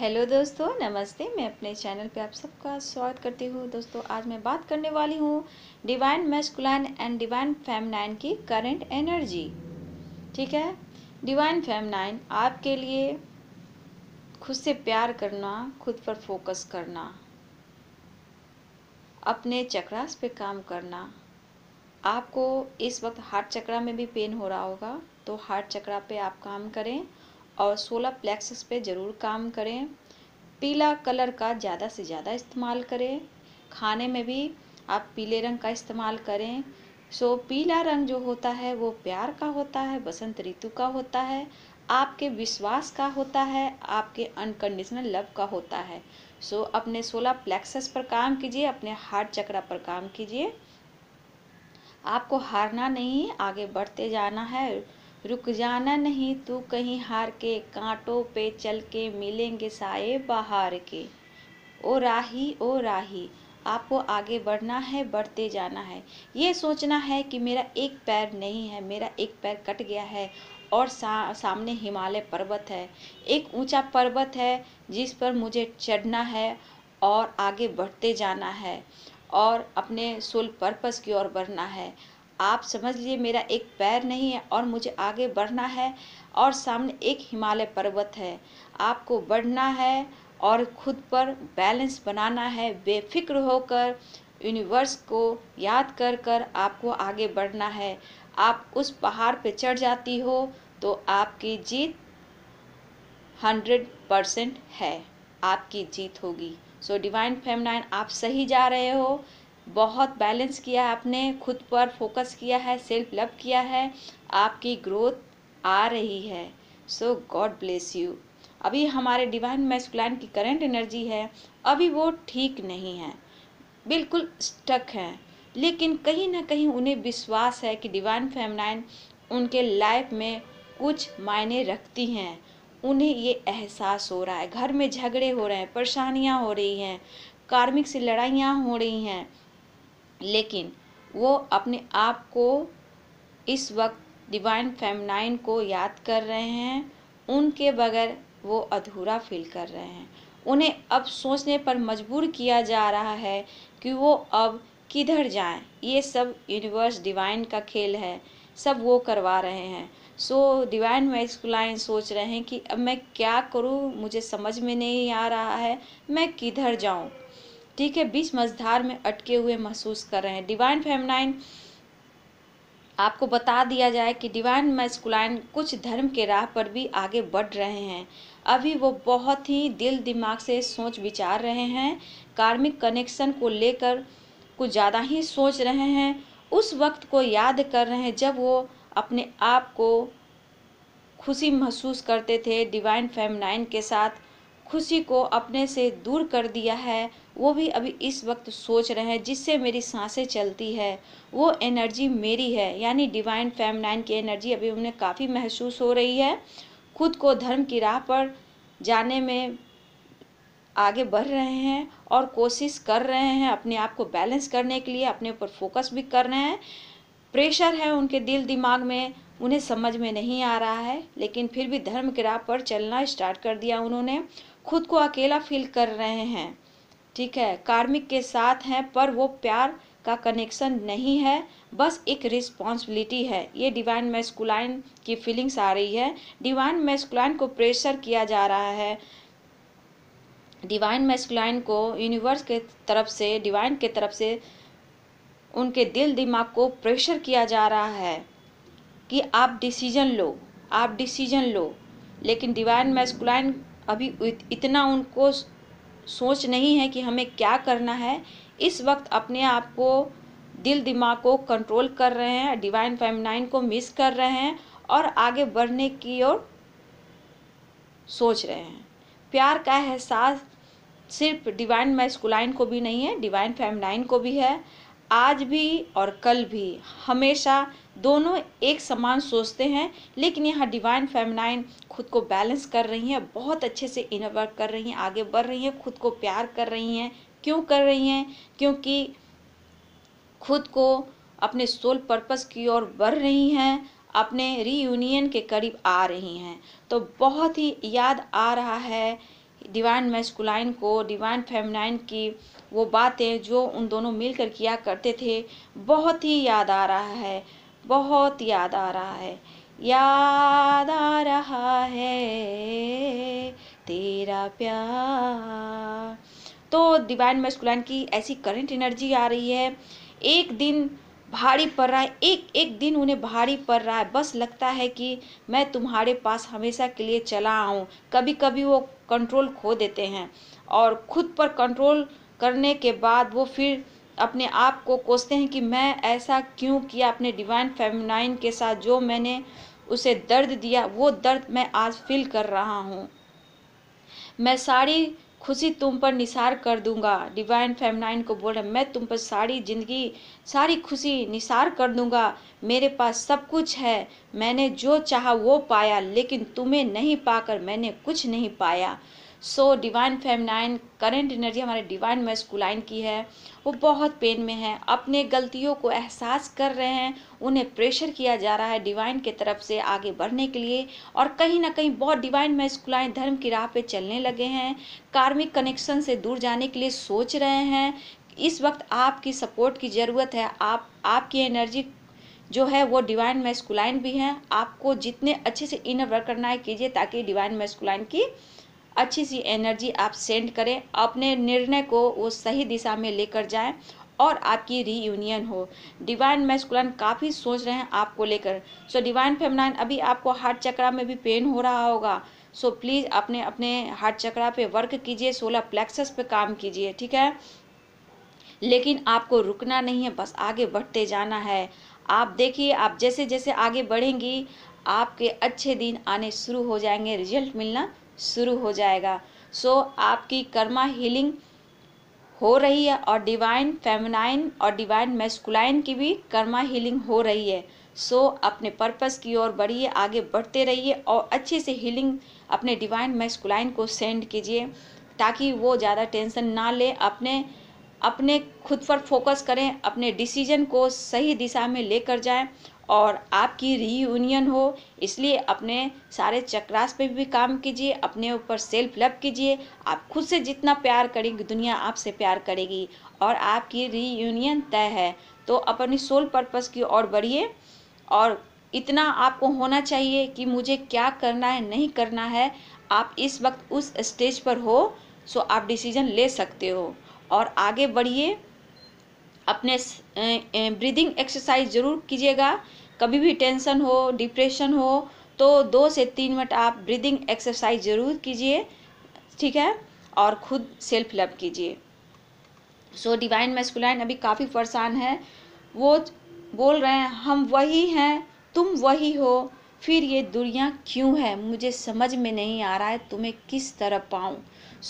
hello दोस्तों नमस्ते मैं अपने चैनल पे आप सबका स्वागत करती हूँ दोस्तों आज मैं बात करने वाली हूँ divine masculine and divine feminine की करंट एनर्जी ठीक है डिवाइन फेमनाइन आपके लिए खुद से प्यार करना खुद पर फोकस करना अपने चक्रास पे काम करना आपको इस वक्त हार्ट चक्रा में भी पेन हो रहा होगा तो हार्ट चक्रा पे आप काम करें और सोलर प्लेक्सस पे ज़रूर काम करें पीला कलर का ज़्यादा से ज़्यादा इस्तेमाल करें खाने में भी आप पीले रंग का इस्तेमाल करें सो पीला रंग जो होता है वो प्यार का होता है बसंत ऋतु का होता है आपके विश्वास का होता है आपके अनकंडीशनल लव का होता है सो so, अपने सोलह प्लेक्सस पर काम कीजिए अपने हार्ट चक्रा पर काम कीजिए आपको हारना नहीं आगे बढ़ते जाना है रुक जाना नहीं तू कहीं हार के कांटों पे चल के मिलेंगे साए बहार के ओ राही ओ राही आपको आगे बढ़ना है बढ़ते जाना है ये सोचना है कि मेरा एक पैर नहीं है मेरा एक पैर कट गया है और सा, सामने हिमालय पर्वत है एक ऊंचा पर्वत है जिस पर मुझे चढ़ना है और आगे बढ़ते जाना है और अपने सोल पर्पस की ओर बढ़ना है आप समझ लिए मेरा एक पैर नहीं है और मुझे आगे बढ़ना है और सामने एक हिमालय पर्वत है आपको बढ़ना है और खुद पर बैलेंस बनाना है बेफिक्र होकर यूनिवर्स को याद कर कर आपको आगे बढ़ना है आप उस पहाड़ पर चढ़ जाती हो तो आपकी जीत हंड्रेड परसेंट है आपकी जीत होगी सो डिवाइन फेमनाइन आप सही जा रहे हो बहुत बैलेंस किया है आपने खुद पर फोकस किया है सेल्फ लव किया है आपकी ग्रोथ आ रही है सो गॉड ब्लेस यू अभी हमारे डिवाइन मैस्कुलाइन की करंट एनर्जी है अभी वो ठीक नहीं है बिल्कुल स्टक हैं लेकिन कहीं ना कहीं उन्हें विश्वास है कि डिवाइन फेमनाइन उनके लाइफ में कुछ मायने रखती हैं उन्हें ये एहसास हो रहा है घर में झगड़े हो रहे हैं परेशानियाँ हो रही हैं कार्मिक से लड़ाइयाँ हो रही हैं लेकिन वो अपने आप को इस वक्त डिवाइन फेमनाइन को याद कर रहे हैं उनके बगैर वो अधूरा फील कर रहे हैं उन्हें अब सोचने पर मजबूर किया जा रहा है कि वो अब किधर जाएं ये सब यूनिवर्स डिवाइन का खेल है सब वो करवा रहे हैं सो डिवाइन मैस्कुलाइन सोच रहे हैं कि अब मैं क्या करूं मुझे समझ में नहीं आ रहा है मैं किधर जाऊं ठीक है बीच मझधार में अटके हुए महसूस कर रहे हैं डिवाइन फेमनाइन आपको बता दिया जाए कि डिवाइन मैस्कुलाइन कुछ धर्म के राह पर भी आगे बढ़ रहे हैं अभी वो बहुत ही दिल दिमाग से सोच विचार रहे हैं कार्मिक कनेक्शन को लेकर कुछ ज़्यादा ही सोच रहे हैं उस वक्त को याद कर रहे हैं जब वो अपने आप को खुशी महसूस करते थे डिवाइन फेमनाइन के साथ खुशी को अपने से दूर कर दिया है वो भी अभी इस वक्त सोच रहे हैं जिससे मेरी सांसें चलती है वो एनर्जी मेरी है यानी डिवाइन फेमनाइन की एनर्जी अभी उन्हें काफ़ी महसूस हो रही है खुद को धर्म की राह पर जाने में आगे बढ़ रहे हैं और कोशिश कर रहे हैं अपने आप को बैलेंस करने के लिए अपने ऊपर फोकस भी कर रहे हैं प्रेशर है उनके दिल दिमाग में उन्हें समझ में नहीं आ रहा है लेकिन फिर भी धर्म के राह पर चलना स्टार्ट कर दिया उन्होंने खुद को अकेला फील कर रहे हैं ठीक है कार्मिक के साथ हैं पर वो प्यार का कनेक्शन नहीं है बस एक रिस्पॉन्सिबिलिटी है ये डिवाइन मेस्कुलाइन की फीलिंग्स आ रही है डिवाइन मेस्कुलाइन को प्रेशर किया जा रहा है डिवाइन मेस्कुलाइन को यूनिवर्स के तरफ से डिवाइन के तरफ से उनके दिल दिमाग को प्रेशर किया जा रहा है कि आप डिसीजन लो आप डिसीजन लो लेकिन डिवाइन मेस्कुलाइन अभी इतना उनको सोच नहीं है कि हमें क्या करना है इस वक्त अपने आप को दिल दिमाग को कंट्रोल कर रहे हैं डिवाइन फेमनाइन को मिस कर रहे हैं और आगे बढ़ने की ओर सोच रहे हैं प्यार का एहसास सिर्फ डिवाइन मैस्कुलाइन को भी नहीं है डिवाइन फैमिलाइन को भी है आज भी और कल भी हमेशा दोनों एक समान सोचते हैं लेकिन यहाँ डिवाइन फेमनाइन खुद को बैलेंस कर रही हैं बहुत अच्छे से इनर वर्क कर रही हैं आगे बढ़ रही हैं खुद को प्यार कर रही हैं क्यों कर रही हैं क्योंकि खुद को अपने सोल पर्पस की ओर बढ़ रही हैं अपने रीयूनियन के करीब आ रही हैं तो बहुत ही याद आ रहा है डिवाइन मेस्कुलाइन को डिवाइन फेमनाइन की वो बातें जो उन दोनों मिलकर किया करते थे बहुत ही याद आ रहा है बहुत याद आ रहा है याद आ रहा है तेरा प्यार तो डिवाइन मेस्कुलाइन की ऐसी करंट एनर्जी आ रही है एक दिन भारी पड़ रहा है एक एक दिन उन्हें भारी पड़ रहा है बस लगता है कि मैं तुम्हारे पास हमेशा के लिए चला आऊँ कभी कभी वो कंट्रोल खो देते हैं और खुद पर कंट्रोल करने के बाद वो फिर अपने आप को कोसते हैं कि मैं ऐसा क्यों किया अपने डिवाइन फेमिनाइन के साथ जो मैंने उसे दर्द दिया वो दर्द मैं आज फील कर रहा हूँ मैं सारी खुशी तुम पर निसार कर दूंगा डिवाइन फेमनाइन को बोल रहे मैं तुम पर सारी जिंदगी सारी खुशी निसार कर दूंगा मेरे पास सब कुछ है मैंने जो चाहा वो पाया लेकिन तुम्हें नहीं पाकर मैंने कुछ नहीं पाया so divine feminine current energy हमारे डिवाइन मेस्कुलाइन की है वो बहुत पेन में है अपने गलतियों को एहसास कर रहे हैं उन्हें प्रेशर किया जा रहा है डिवाइन के तरफ से आगे बढ़ने के लिए और कहीं ना कहीं बहुत डिवाइन मेस्कुलाइन धर्म की राह पे चलने लगे हैं कार्मिक कनेक्शन से दूर जाने के लिए सोच रहे हैं इस वक्त आपकी सपोर्ट की ज़रूरत है आप आपकी एनर्जी जो है वो डिवाइन मेस्कुलाइन भी हैं आपको जितने अच्छे से इनर वर्क करना है कीजिए ताकि डिवाइन मेस्कुलाइन की अच्छी सी एनर्जी आप सेंड करें अपने निर्णय को वो सही दिशा में लेकर जाएं और आपकी रीयूनियन हो डिवाइन मैस्कुलन काफ़ी सोच रहे हैं आपको लेकर सो डिवाइन फेमनाइन अभी आपको हार्ट चक्रा में भी पेन हो रहा होगा सो so, प्लीज़ अपने अपने हार्ट चक्रा पे वर्क कीजिए सोलर प्लेक्सस पे काम कीजिए ठीक है लेकिन आपको रुकना नहीं है बस आगे बढ़ते जाना है आप देखिए आप जैसे जैसे आगे बढ़ेंगी आपके अच्छे दिन आने शुरू हो जाएंगे रिजल्ट मिलना शुरू हो जाएगा सो आपकी कर्मा हीलिंग हो रही है और डिवाइन फेमिनाइन और डिवाइन मेस्कुलाइन की भी कर्मा हीलिंग हो रही है सो अपने पर्पस की ओर बढ़िए आगे बढ़ते रहिए और अच्छे से हीलिंग अपने डिवाइन मेस्कुलाइन को सेंड कीजिए ताकि वो ज़्यादा टेंशन ना ले अपने अपने खुद पर फोकस करें अपने डिसीजन को सही दिशा में लेकर जाएं और आपकी रीयूनियन हो इसलिए अपने सारे चक्रास पे भी काम कीजिए अपने ऊपर सेल्फ लव कीजिए आप खुद से जितना प्यार करेंगे दुनिया आपसे प्यार करेगी और आपकी रीयूनियन तय है तो अपनी सोल पर्पस की ओर बढ़िए और इतना आपको होना चाहिए कि मुझे क्या करना है नहीं करना है आप इस वक्त उस स्टेज पर हो सो आप डिसीजन ले सकते हो और आगे बढ़िए अपने ब्रीदिंग एक्सरसाइज ज़रूर कीजिएगा कभी भी टेंशन हो डिप्रेशन हो तो दो से तीन मिनट आप ब्रीदिंग एक्सरसाइज ज़रूर कीजिए ठीक है और खुद सेल्फ लव कीजिए सो डिवाइन मेस्कुलाइन अभी काफ़ी परेशान है वो बोल रहे हैं हम वही हैं तुम वही हो फिर ये दुनिया क्यों है मुझे समझ में नहीं आ रहा है तुम्हें किस तरह पाऊँ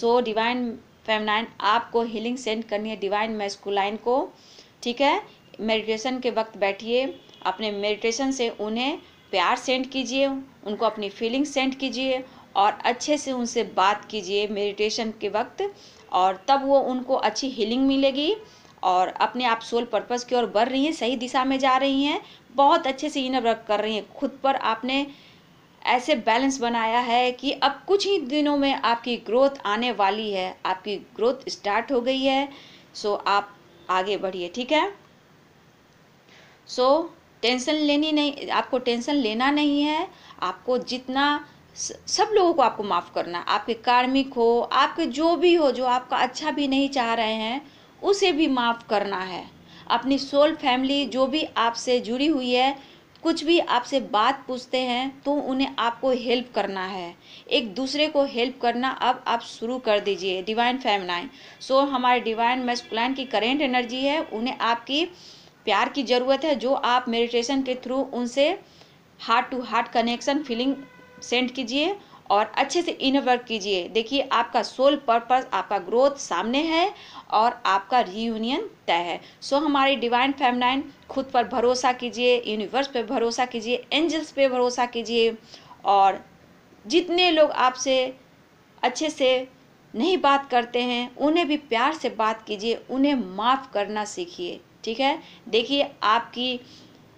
सो डिवाइन फेमनाइन आपको हीलिंग सेंड करनी है डिवाइन मेस्कुलाइन को ठीक है मेडिटेशन के वक्त बैठिए अपने मेडिटेशन से उन्हें प्यार सेंड कीजिए उनको अपनी फीलिंग सेंड कीजिए और अच्छे से उनसे बात कीजिए मेडिटेशन के वक्त और तब वो उनको अच्छी हीलिंग मिलेगी और अपने आप सोल पर्पस की ओर बढ़ रही हैं सही दिशा में जा रही हैं बहुत अच्छे से इनर वर्क कर रही हैं खुद पर आपने ऐसे बैलेंस बनाया है कि अब कुछ ही दिनों में आपकी ग्रोथ आने वाली है आपकी ग्रोथ स्टार्ट हो गई है सो आप आगे बढ़िए ठीक है सो टेंशन लेनी नहीं आपको टेंशन लेना नहीं है आपको जितना सब लोगों को आपको माफ़ करना आपके कार्मिक हो आपके जो भी हो जो आपका अच्छा भी नहीं चाह रहे हैं उसे भी माफ़ करना है अपनी सोल फैमिली जो भी आपसे जुड़ी हुई है कुछ भी आपसे बात पूछते हैं तो उन्हें आपको हेल्प करना है एक दूसरे को हेल्प करना अब आप शुरू कर दीजिए डिवाइन फैमिलाइन सो हमारे डिवाइन मेस्कुलाइन की करेंट एनर्जी है उन्हें आपकी प्यार की ज़रूरत है जो आप मेडिटेशन के थ्रू उनसे heart to heart connection feeling send कीजिए और अच्छे से इनर वर्क कीजिए देखिए आपका सोल पर्पस आपका ग्रोथ सामने है और आपका रीयूनियन तय है सो हमारे डिवाइन फेमनाइन खुद पर भरोसा कीजिए यूनिवर्स पर भरोसा कीजिए एंजल्स पे भरोसा कीजिए और जितने लोग आपसे अच्छे से नहीं बात करते हैं उन्हें भी प्यार से बात कीजिए उन्हें माफ़ करना सीखिए ठीक है देखिए आपकी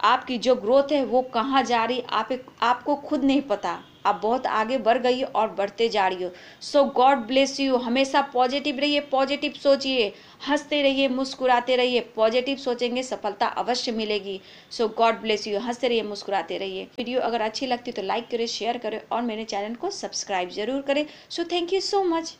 आपकी जो ग्रोथ है वो कहाँ जा रही आप आपको खुद नहीं पता आप बहुत आगे बढ़ गई और बढ़ते जा रही हो सो गॉड ब्लेस यू हमेशा पॉजिटिव रहिए पॉजिटिव सोचिए हंसते रहिए मुस्कुराते रहिए पॉजिटिव सोचेंगे सफलता अवश्य मिलेगी सो गॉड ब्लेस यू हंसते रहिए मुस्कुराते रहिए वीडियो अगर अच्छी लगती तो लाइक करें शेयर करें और मेरे चैनल को सब्सक्राइब जरूर करें so thank you so much